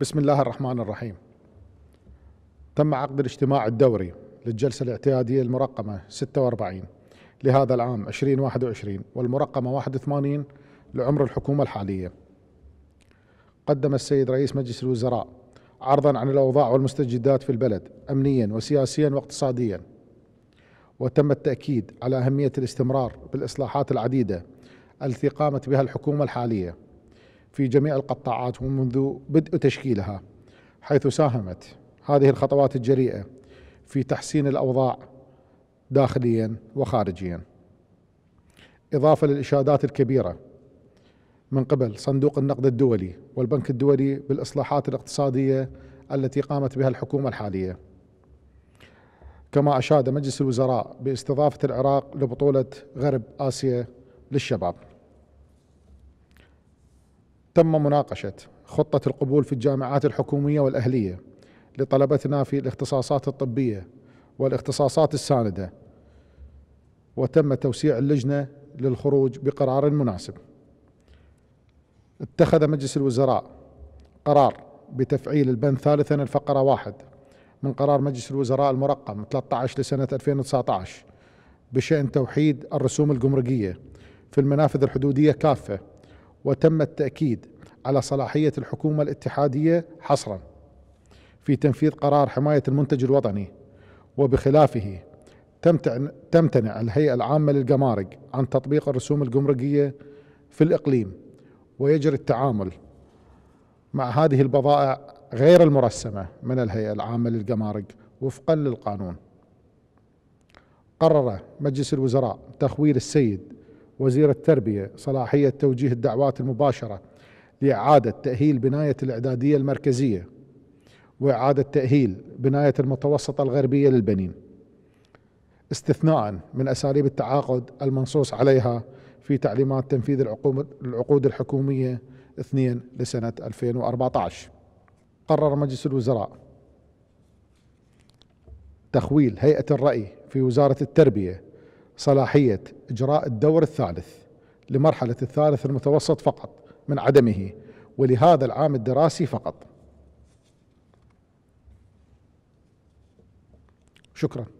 بسم الله الرحمن الرحيم تم عقد الاجتماع الدوري للجلسة الاعتيادية المرقمة 46 لهذا العام 2021 والمرقمة 81 لعمر الحكومة الحالية قدم السيد رئيس مجلس الوزراء عرضا عن الأوضاع والمستجدات في البلد أمنيا وسياسيا واقتصاديا وتم التأكيد على أهمية الاستمرار بالإصلاحات العديدة التي قامت بها الحكومة الحالية في جميع القطاعات ومنذ بدء تشكيلها حيث ساهمت هذه الخطوات الجريئة في تحسين الأوضاع داخليا وخارجيا إضافة للإشادات الكبيرة من قبل صندوق النقد الدولي والبنك الدولي بالإصلاحات الاقتصادية التي قامت بها الحكومة الحالية كما أشاد مجلس الوزراء باستضافة العراق لبطولة غرب آسيا للشباب تم مناقشة خطة القبول في الجامعات الحكومية والأهلية لطلبتنا في الاختصاصات الطبية والاختصاصات الساندة وتم توسيع اللجنة للخروج بقرار مناسب اتخذ مجلس الوزراء قرار بتفعيل البند ثالثا الفقرة واحد من قرار مجلس الوزراء المرقم 13 لسنة 2019 بشأن توحيد الرسوم الجمركية في المنافذ الحدودية كافة وتم التأكيد على صلاحية الحكومة الاتحادية حصرا في تنفيذ قرار حماية المنتج الوطني وبخلافه تمتنع الهيئة العامة للجمارك عن تطبيق الرسوم الجمركية في الإقليم ويجري التعامل مع هذه البضائع غير المرسمة من الهيئة العامة للجمارك وفقا للقانون قرر مجلس الوزراء تخويل السيد وزير التربية صلاحية توجيه الدعوات المباشرة لإعادة تأهيل بناية الإعدادية المركزية وإعادة تأهيل بناية المتوسطة الغربية للبنين استثناء من أساليب التعاقد المنصوص عليها في تعليمات تنفيذ العقود الحكومية 2 لسنة 2014 قرر مجلس الوزراء تخويل هيئة الرأي في وزارة التربية صلاحية إجراء الدور الثالث لمرحلة الثالث المتوسط فقط من عدمه ولهذا العام الدراسي فقط شكرا